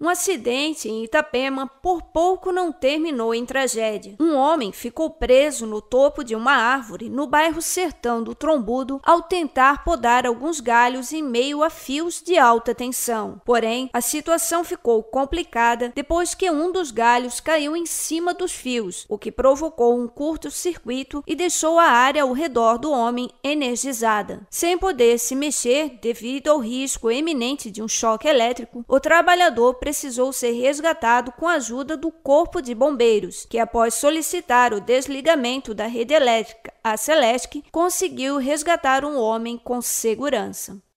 Um acidente em Itapema por pouco não terminou em tragédia. Um homem ficou preso no topo de uma árvore no bairro Sertão do Trombudo ao tentar podar alguns galhos em meio a fios de alta tensão. Porém, a situação ficou complicada depois que um dos galhos caiu em cima dos fios, o que provocou um curto-circuito e deixou a área ao redor do homem energizada. Sem poder se mexer devido ao risco iminente de um choque elétrico, o trabalhador precisou ser resgatado com a ajuda do Corpo de Bombeiros, que, após solicitar o desligamento da rede elétrica, a Celeste conseguiu resgatar um homem com segurança.